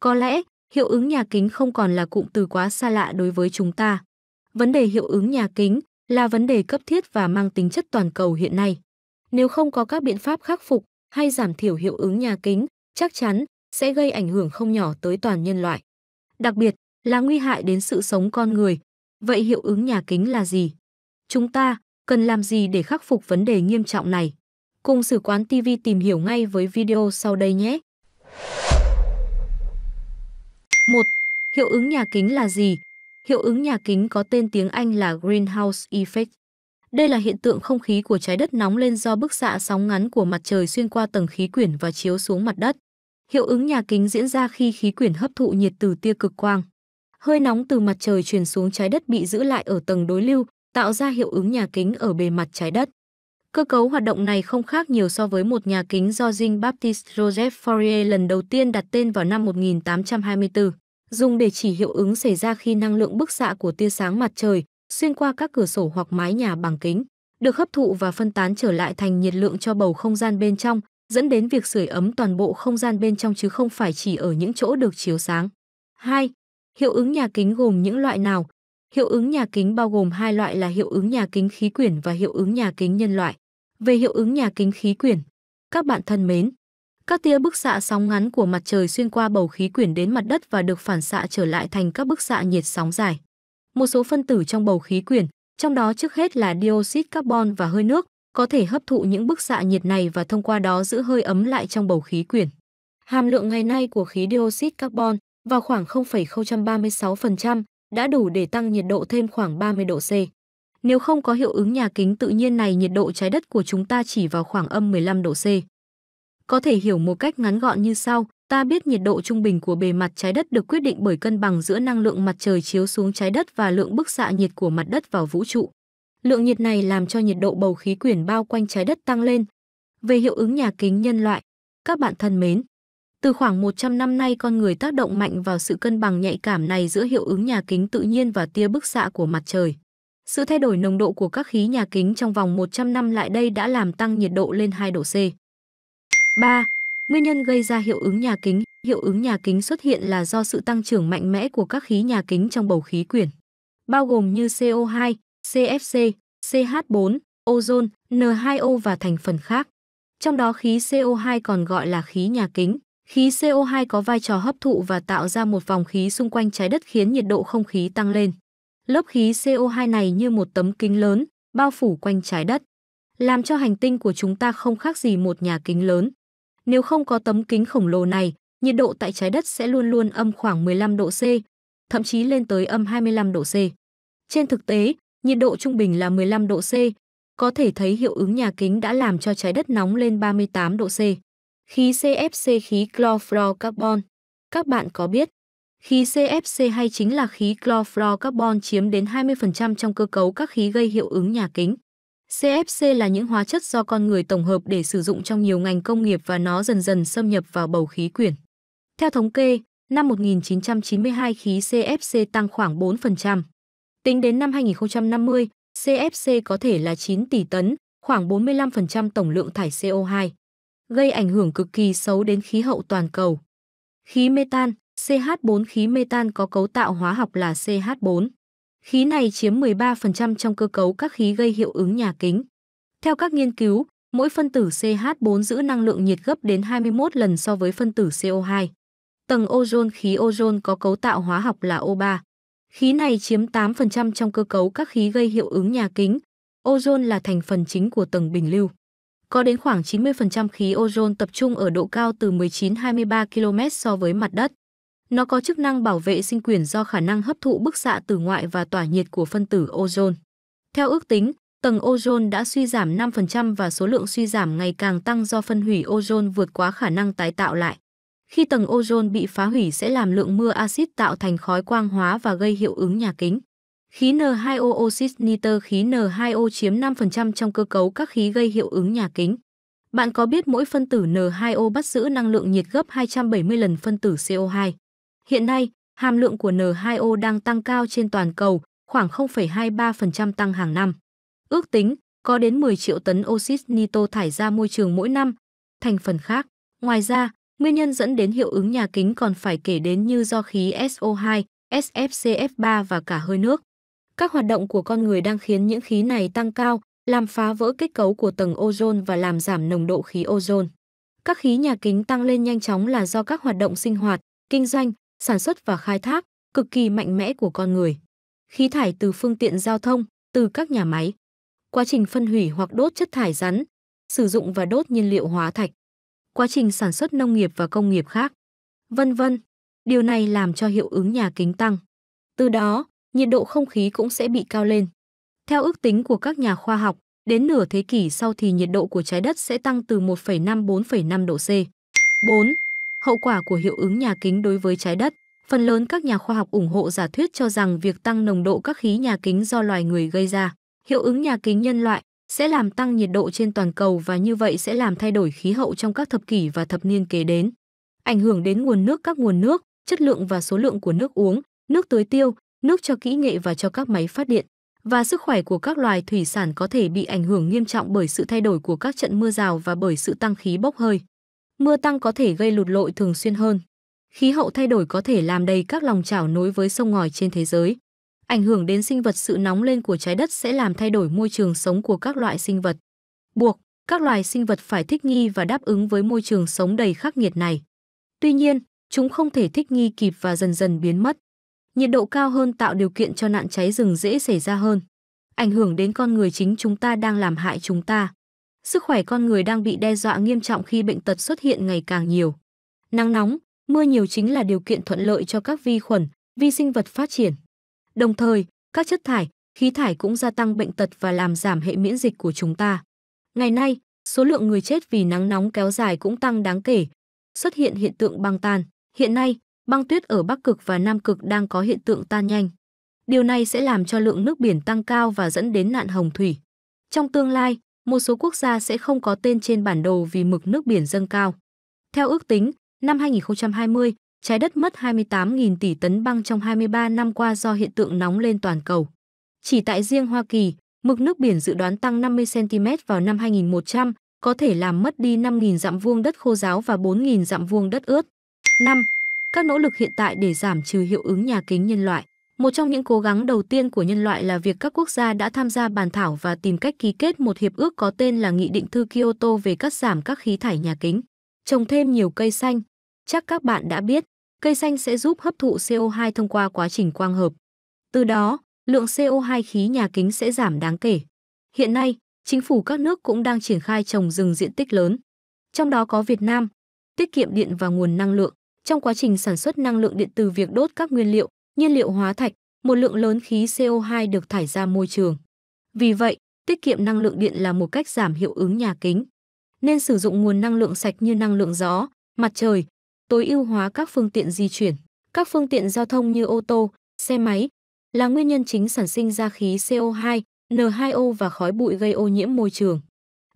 Có lẽ, hiệu ứng nhà kính không còn là cụm từ quá xa lạ đối với chúng ta. Vấn đề hiệu ứng nhà kính là vấn đề cấp thiết và mang tính chất toàn cầu hiện nay. Nếu không có các biện pháp khắc phục hay giảm thiểu hiệu ứng nhà kính, chắc chắn sẽ gây ảnh hưởng không nhỏ tới toàn nhân loại. Đặc biệt là nguy hại đến sự sống con người. Vậy hiệu ứng nhà kính là gì? Chúng ta cần làm gì để khắc phục vấn đề nghiêm trọng này? Cùng Sử quán TV tìm hiểu ngay với video sau đây nhé! 1. Hiệu ứng nhà kính là gì? Hiệu ứng nhà kính có tên tiếng Anh là Greenhouse Effect. Đây là hiện tượng không khí của trái đất nóng lên do bức xạ sóng ngắn của mặt trời xuyên qua tầng khí quyển và chiếu xuống mặt đất. Hiệu ứng nhà kính diễn ra khi khí quyển hấp thụ nhiệt từ tia cực quang. Hơi nóng từ mặt trời truyền xuống trái đất bị giữ lại ở tầng đối lưu, tạo ra hiệu ứng nhà kính ở bề mặt trái đất. Cơ cấu hoạt động này không khác nhiều so với một nhà kính do Jean Baptiste Joseph Fourier lần đầu tiên đặt tên vào năm 1824, dùng để chỉ hiệu ứng xảy ra khi năng lượng bức xạ của tia sáng mặt trời xuyên qua các cửa sổ hoặc mái nhà bằng kính, được hấp thụ và phân tán trở lại thành nhiệt lượng cho bầu không gian bên trong, dẫn đến việc sưởi ấm toàn bộ không gian bên trong chứ không phải chỉ ở những chỗ được chiếu sáng. 2. Hiệu ứng nhà kính gồm những loại nào? Hiệu ứng nhà kính bao gồm hai loại là hiệu ứng nhà kính khí quyển và hiệu ứng nhà kính nhân loại. Về hiệu ứng nhà kính khí quyển, các bạn thân mến, các tia bức xạ sóng ngắn của mặt trời xuyên qua bầu khí quyển đến mặt đất và được phản xạ trở lại thành các bức xạ nhiệt sóng dài. Một số phân tử trong bầu khí quyển, trong đó trước hết là dioxide carbon và hơi nước, có thể hấp thụ những bức xạ nhiệt này và thông qua đó giữ hơi ấm lại trong bầu khí quyển. Hàm lượng ngày nay của khí dioxide carbon vào khoảng 0,036% đã đủ để tăng nhiệt độ thêm khoảng 30 độ C. Nếu không có hiệu ứng nhà kính tự nhiên này nhiệt độ trái đất của chúng ta chỉ vào khoảng âm 15 độ C. Có thể hiểu một cách ngắn gọn như sau, ta biết nhiệt độ trung bình của bề mặt trái đất được quyết định bởi cân bằng giữa năng lượng mặt trời chiếu xuống trái đất và lượng bức xạ nhiệt của mặt đất vào vũ trụ. Lượng nhiệt này làm cho nhiệt độ bầu khí quyển bao quanh trái đất tăng lên. Về hiệu ứng nhà kính nhân loại, các bạn thân mến, từ khoảng 100 năm nay con người tác động mạnh vào sự cân bằng nhạy cảm này giữa hiệu ứng nhà kính tự nhiên và tia bức xạ của mặt trời. Sự thay đổi nồng độ của các khí nhà kính trong vòng 100 năm lại đây đã làm tăng nhiệt độ lên 2 độ C. 3. Nguyên nhân gây ra hiệu ứng nhà kính Hiệu ứng nhà kính xuất hiện là do sự tăng trưởng mạnh mẽ của các khí nhà kính trong bầu khí quyển, bao gồm như CO2, CFC, CH4, ozone, N2O và thành phần khác. Trong đó khí CO2 còn gọi là khí nhà kính. Khí CO2 có vai trò hấp thụ và tạo ra một vòng khí xung quanh trái đất khiến nhiệt độ không khí tăng lên. Lớp khí CO2 này như một tấm kính lớn, bao phủ quanh trái đất, làm cho hành tinh của chúng ta không khác gì một nhà kính lớn. Nếu không có tấm kính khổng lồ này, nhiệt độ tại trái đất sẽ luôn luôn âm khoảng 15 độ C, thậm chí lên tới âm 25 độ C. Trên thực tế, nhiệt độ trung bình là 15 độ C, có thể thấy hiệu ứng nhà kính đã làm cho trái đất nóng lên 38 độ C. Khí CFC khí chlorofluorocarbon. Các bạn có biết, Khí cfc hay chính là khí chlorofluorocarbon chiếm đến 20% trong cơ cấu các khí gây hiệu ứng nhà kính. CFC là những hóa chất do con người tổng hợp để sử dụng trong nhiều ngành công nghiệp và nó dần dần xâm nhập vào bầu khí quyển. Theo thống kê, năm 1992 khí CFC tăng khoảng 4%. Tính đến năm 2050, CFC có thể là 9 tỷ tấn, khoảng 45% tổng lượng thải CO2, gây ảnh hưởng cực kỳ xấu đến khí hậu toàn cầu. Khí metan, CH4 khí metan có cấu tạo hóa học là CH4. Khí này chiếm 13% trong cơ cấu các khí gây hiệu ứng nhà kính. Theo các nghiên cứu, mỗi phân tử CH4 giữ năng lượng nhiệt gấp đến 21 lần so với phân tử CO2. Tầng ozone khí ozone có cấu tạo hóa học là O3. Khí này chiếm 8% trong cơ cấu các khí gây hiệu ứng nhà kính. Ozone là thành phần chính của tầng bình lưu. Có đến khoảng 90% khí ozone tập trung ở độ cao từ 19-23 km so với mặt đất. Nó có chức năng bảo vệ sinh quyền do khả năng hấp thụ bức xạ từ ngoại và tỏa nhiệt của phân tử ozone. Theo ước tính, tầng ozone đã suy giảm 5% và số lượng suy giảm ngày càng tăng do phân hủy ozone vượt quá khả năng tái tạo lại. Khi tầng ozone bị phá hủy sẽ làm lượng mưa axit tạo thành khói quang hóa và gây hiệu ứng nhà kính. Khí N2O oxit nitơ khí N2O chiếm 5% trong cơ cấu các khí gây hiệu ứng nhà kính. Bạn có biết mỗi phân tử N2O bắt giữ năng lượng nhiệt gấp 270 lần phân tử CO2? Hiện nay, hàm lượng của N2O đang tăng cao trên toàn cầu, khoảng 0,23% tăng hàng năm. Ước tính, có đến 10 triệu tấn oxit nitro thải ra môi trường mỗi năm. Thành phần khác, ngoài ra, nguyên nhân dẫn đến hiệu ứng nhà kính còn phải kể đến như do khí SO2, SFCF3 và cả hơi nước. Các hoạt động của con người đang khiến những khí này tăng cao, làm phá vỡ kết cấu của tầng ozone và làm giảm nồng độ khí ozone. Các khí nhà kính tăng lên nhanh chóng là do các hoạt động sinh hoạt, kinh doanh, sản xuất và khai thác cực kỳ mạnh mẽ của con người. Khí thải từ phương tiện giao thông, từ các nhà máy. Quá trình phân hủy hoặc đốt chất thải rắn, sử dụng và đốt nhiên liệu hóa thạch. Quá trình sản xuất nông nghiệp và công nghiệp khác. Vân vân. Điều này làm cho hiệu ứng nhà kính tăng. Từ đó, nhiệt độ không khí cũng sẽ bị cao lên. Theo ước tính của các nhà khoa học, đến nửa thế kỷ sau thì nhiệt độ của trái đất sẽ tăng từ 1,5 4,5 độ C. 4 hậu quả của hiệu ứng nhà kính đối với trái đất. Phần lớn các nhà khoa học ủng hộ giả thuyết cho rằng việc tăng nồng độ các khí nhà kính do loài người gây ra, hiệu ứng nhà kính nhân loại, sẽ làm tăng nhiệt độ trên toàn cầu và như vậy sẽ làm thay đổi khí hậu trong các thập kỷ và thập niên kế đến. Ảnh hưởng đến nguồn nước các nguồn nước, chất lượng và số lượng của nước uống, nước tưới tiêu, nước cho kỹ nghệ và cho các máy phát điện và sức khỏe của các loài thủy sản có thể bị ảnh hưởng nghiêm trọng bởi sự thay đổi của các trận mưa rào và bởi sự tăng khí bốc hơi mưa tăng có thể gây lụt lội thường xuyên hơn. Khí hậu thay đổi có thể làm đầy các lòng chảo nối với sông ngòi trên thế giới. Ảnh hưởng đến sinh vật sự nóng lên của trái đất sẽ làm thay đổi môi trường sống của các loại sinh vật. Buộc, các loài sinh vật phải thích nghi và đáp ứng với môi trường sống đầy khắc nghiệt này. Tuy nhiên, chúng không thể thích nghi kịp và dần dần biến mất. Nhiệt độ cao hơn tạo điều kiện cho nạn cháy rừng dễ xảy ra hơn. Ảnh hưởng đến con người chính chúng ta đang làm hại chúng ta. Sức khỏe con người đang bị đe dọa nghiêm trọng khi bệnh tật xuất hiện ngày càng nhiều. Nắng nóng, mưa nhiều chính là điều kiện thuận lợi cho các vi khuẩn, vi sinh vật phát triển. Đồng thời, các chất thải, khí thải cũng gia tăng bệnh tật và làm giảm hệ miễn dịch của chúng ta. Ngày nay, số lượng người chết vì nắng nóng kéo dài cũng tăng đáng kể. Xuất hiện hiện tượng băng tan. Hiện nay, băng tuyết ở Bắc Cực và Nam Cực đang có hiện tượng tan nhanh. Điều này sẽ làm cho lượng nước biển tăng cao và dẫn đến nạn hồng thủy. Trong tương lai, một số quốc gia sẽ không có tên trên bản đồ vì mực nước biển dâng cao. Theo ước tính, năm 2020, trái đất mất 28.000 tỷ tấn băng trong 23 năm qua do hiện tượng nóng lên toàn cầu. Chỉ tại riêng Hoa Kỳ, mực nước biển dự đoán tăng 50 cm vào năm 2100, có thể làm mất đi 5.000 dặm vuông đất khô giáo và 4.000 dặm vuông đất ướt. 5. Các nỗ lực hiện tại để giảm trừ hiệu ứng nhà kính nhân loại. Một trong những cố gắng đầu tiên của nhân loại là việc các quốc gia đã tham gia bàn thảo và tìm cách ký kết một hiệp ước có tên là Nghị định thư Kyoto về cắt giảm các khí thải nhà kính, trồng thêm nhiều cây xanh. Chắc các bạn đã biết, cây xanh sẽ giúp hấp thụ CO2 thông qua quá trình quang hợp. Từ đó, lượng CO2 khí nhà kính sẽ giảm đáng kể. Hiện nay, chính phủ các nước cũng đang triển khai trồng rừng diện tích lớn. Trong đó có Việt Nam, tiết kiệm điện và nguồn năng lượng. Trong quá trình sản xuất năng lượng điện từ việc đốt các nguyên liệu, nhiên liệu hóa thạch, một lượng lớn khí CO2 được thải ra môi trường. Vì vậy, tiết kiệm năng lượng điện là một cách giảm hiệu ứng nhà kính. Nên sử dụng nguồn năng lượng sạch như năng lượng gió, mặt trời, tối ưu hóa các phương tiện di chuyển. Các phương tiện giao thông như ô tô, xe máy là nguyên nhân chính sản sinh ra khí CO2, N2O và khói bụi gây ô nhiễm môi trường.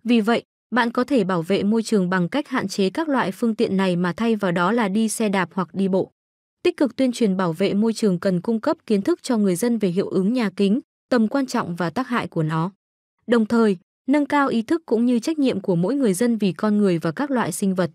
Vì vậy, bạn có thể bảo vệ môi trường bằng cách hạn chế các loại phương tiện này mà thay vào đó là đi xe đạp hoặc đi bộ. Tích cực tuyên truyền bảo vệ môi trường cần cung cấp kiến thức cho người dân về hiệu ứng nhà kính, tầm quan trọng và tác hại của nó. Đồng thời, nâng cao ý thức cũng như trách nhiệm của mỗi người dân vì con người và các loại sinh vật.